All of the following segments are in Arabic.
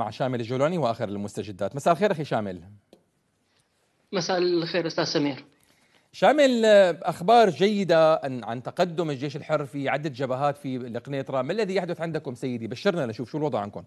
مع شامل الجولاني واخر المستجدات مساء الخير اخي شامل مساء الخير استاذ سمير شامل اخبار جيده عن تقدم الجيش الحر في عده جبهات في القنيطره ما الذي يحدث عندكم سيدي بشرنا نشوف شو الوضع عندكم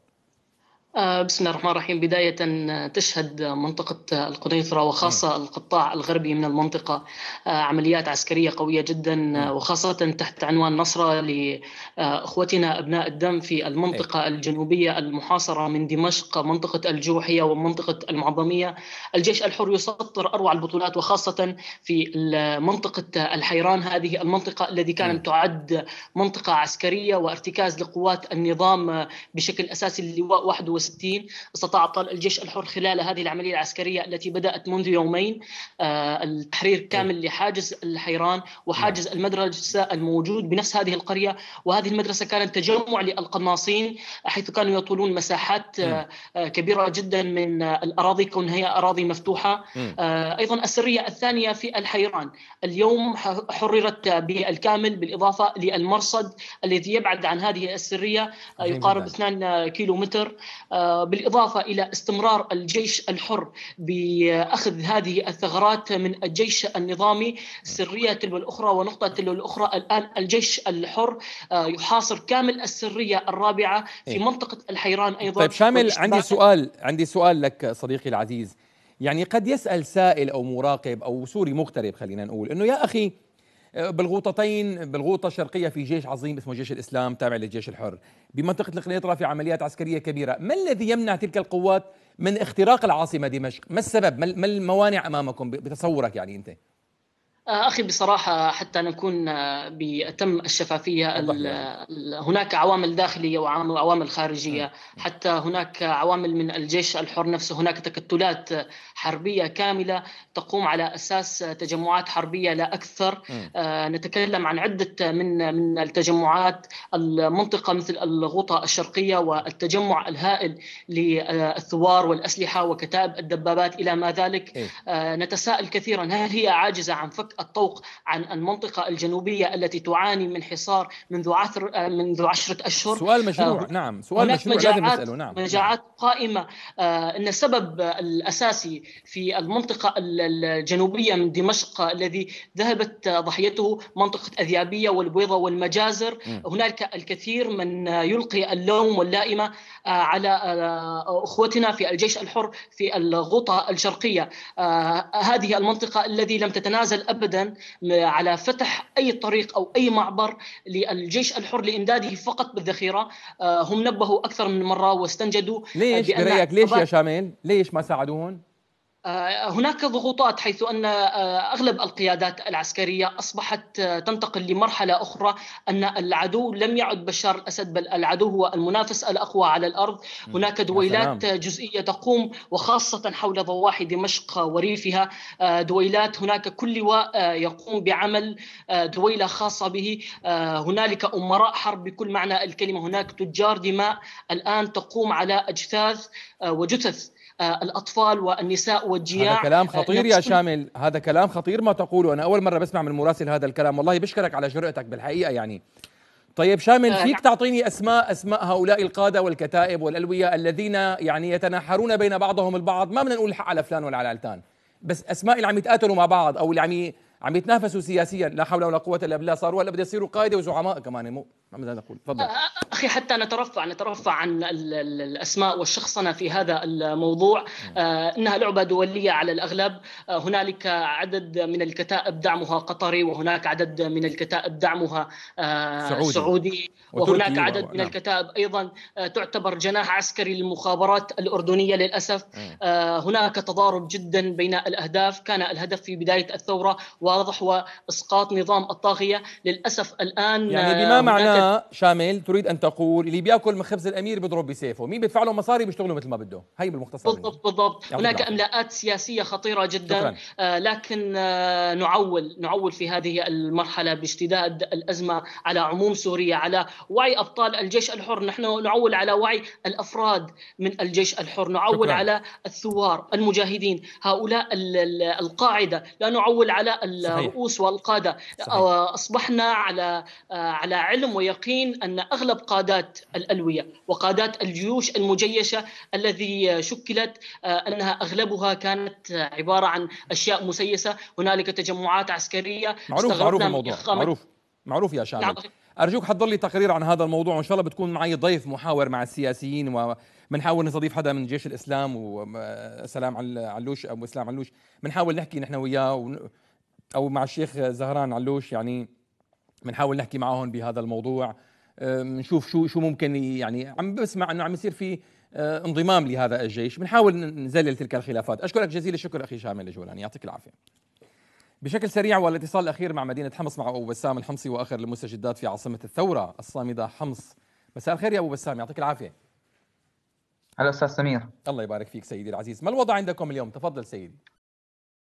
آه، بسم الله الرحمن الرحيم بداية آه، تشهد منطقة القنيطرة وخاصة نعم. القطاع الغربي من المنطقة آه، عمليات عسكرية قوية جدا نعم. وخاصة تحت عنوان نصرة لإخوتنا أبناء الدم في المنطقة أيوة. الجنوبية المحاصرة من دمشق منطقة الجوحية ومنطقة المعظمية الجيش الحر يسطر أروع البطولات وخاصة في منطقة الحيران هذه المنطقة التي كانت نعم. تعد منطقة عسكرية وارتكاز لقوات النظام بشكل أساسي اللواء 61 1962 استطاع أبطال الجيش الحر خلال هذه العملية العسكرية التي بدأت منذ يومين آه، التحرير كامل إيه. لحاجز الحيران وحاجز نعم. المدرسة الموجود بنفس هذه القرية وهذه المدرسة كانت تجمع للقناصين حيث كانوا يطولون مساحات آه، نعم. آه، كبيرة جدا من الأراضي كون هي أراضي مفتوحة نعم. أيضا السرية الثانية في الحيران اليوم حررت بالكامل بالإضافة للمرصد الذي يبعد عن هذه السرية يقارب 2 كيلو متر آه، بالاضافه الى استمرار الجيش الحر باخذ هذه الثغرات من الجيش النظامي سريه تلو الاخرى ونقطه تلو الاخرى الان الجيش الحر آه، يحاصر كامل السريه الرابعه في إيه. منطقه الحيران ايضا طيب شامل عندي سؤال عندي سؤال لك صديقي العزيز يعني قد يسال سائل او مراقب او سوري مغترب خلينا نقول انه يا اخي بالغوطتين بالغوطه الشرقيه في جيش عظيم اسمه جيش الاسلام تابع للجيش الحر بمنطقه القنيطره في عمليات عسكريه كبيره ما الذي يمنع تلك القوات من اختراق العاصمه دمشق ما السبب ما الموانع امامكم بتصورك يعني انت آه، اخي بصراحه حتى نكون آه، باتم الشفافيه يعني. هناك عوامل داخليه وعوامل خارجيه نعم. حتى هناك عوامل من الجيش الحر نفسه هناك تكتلات حربيه كامله تقوم على اساس تجمعات حربيه لا اكثر آه، نتكلم عن عده من من التجمعات المنطقه مثل الغوطه الشرقيه والتجمع الهائل للثوار والاسلحه وكتائب الدبابات الى ما ذلك إيه. نتساءل كثيرا هل هي عاجزه عن فك الطوق عن المنطقة الجنوبية التي تعاني من حصار منذ عثر آه، منذ عشرة أشهر سؤال مشروع آه، نعم سؤال مشروع لازم نسأله نعم،, نعم مجاعات قائمة آه، أن السبب الأساسي في المنطقة الجنوبية من دمشق الذي ذهبت ضحيته منطقة أذيابية والبويضة والمجازر هنالك الكثير من يلقي اللوم واللائمة آه، على آه، اخوتنا في الجيش الحر في الغوطه الشرقيه آه، هذه المنطقه الذي لم تتنازل ابدا على فتح اي طريق او اي معبر للجيش الحر لامداده فقط بالذخيره هم نبهوا اكثر من مره واستنجدوا ليش برايك ليش يا شامل ليش ما ساعدوهم آه، هناك ضغوطات حيث ان آه، اغلب القيادات العسكريه اصبحت آه، تنتقل لمرحله اخرى ان العدو لم يعد بشار الاسد بل العدو هو المنافس الاقوى على الارض، هناك دويلات جزئيه تقوم وخاصه حول ضواحي دمشق وريفها دويلات هناك كل لواء يقوم بعمل دويله خاصه به، هنالك امراء حرب بكل معنى الكلمه، هناك تجار دماء الان تقوم على أجثاث وجثث آه، الاطفال والنساء والجياع هذا كلام آه، خطير يا شامل هذا كلام خطير ما تقوله انا اول مره بسمع من مراسل هذا الكلام والله بشكرك على جرأتك بالحقيقه يعني طيب شامل آه، فيك يعني- تعطيني اسماء اسماء هؤلاء القاده والكتائب والالويه الذين يعني يتناحرون بين بعضهم البعض ما بدنا نقول الحق على فلان ولا على علتان بس اسماء اللي عم يتقاتلوا مع بعض او اللي عم عم يتنافسوا سياسيا لا حول ولا قوه الا بالله صاروا هلا بده يصيروا قاده وزعماء كمان مو ماذا نقول تفضل اخي حتى نترفع نترفع عن الاسماء والشخصنه في هذا الموضوع آه، انها لعبه دوليه على الاغلب آه، هنالك عدد من الكتائب دعمها قطري وهناك عدد من الكتائب دعمها آه، سعودي, سعودي وهناك عدد من نعم. الكتائب ايضا تعتبر جناح عسكري للمخابرات الاردنيه للاسف هناك تضارب جدا بين الاهداف كان الهدف في بدايه الثوره و واضح هو اسقاط نظام الطاغيه للاسف الان يعني آه، بما معناه شامل تريد ان تقول اللي بياكل من خبز الامير بيضرب بسيفه مين بيدفع له مصاري بيشتغلوا مثل ما بده هي بالمختصر يعني. بالضبط بالضبط يعني هناك املاءات سياسيه خطيره جدا آه لكن آه نعول نعول في هذه المرحله باشتداد الازمه على عموم سوريا على وعي ابطال الجيش الحر نحن نعول على وعي الافراد من الجيش الحر نعول شكرا. على الثوار المجاهدين هؤلاء القاعده لا نعول على الرؤوس والقاده صحيح. اصبحنا على آه، على علم ويقين ان اغلب قادات الالويه وقادات الجيوش المجيشه الذي شكلت آه، انها اغلبها كانت عباره عن اشياء مسيسه هنالك تجمعات عسكريه معروف معروف الموضوع معروف معروف يا شامل نعم. ارجوك حضر لي تقرير عن هذا الموضوع وان شاء الله بتكون معي ضيف محاور مع السياسيين وبنحاول نستضيف حدا من جيش الاسلام وسلام آه، علوش ابو اسلام علوش بنحاول نحكي نحن وياه او مع الشيخ زهران علوش يعني بنحاول نحكي معهم بهذا الموضوع نشوف شو شو ممكن يعني عم بسمع انه عم يصير في أه، انضمام لهذا الجيش بنحاول نزلل تلك الخلافات اشكرك جزيل الشكر اخي شامل الجولاني يعطيك العافيه بشكل سريع والاتصال الاخير مع مدينه حمص مع ابو بسام الحمصي واخر المستجدات في عاصمه الثوره الصامده حمص مساء الخير يا ابو بسام يعطيك العافيه هلا استاذ سمير الله يبارك فيك سيدي العزيز ما الوضع عندكم اليوم تفضل سيدي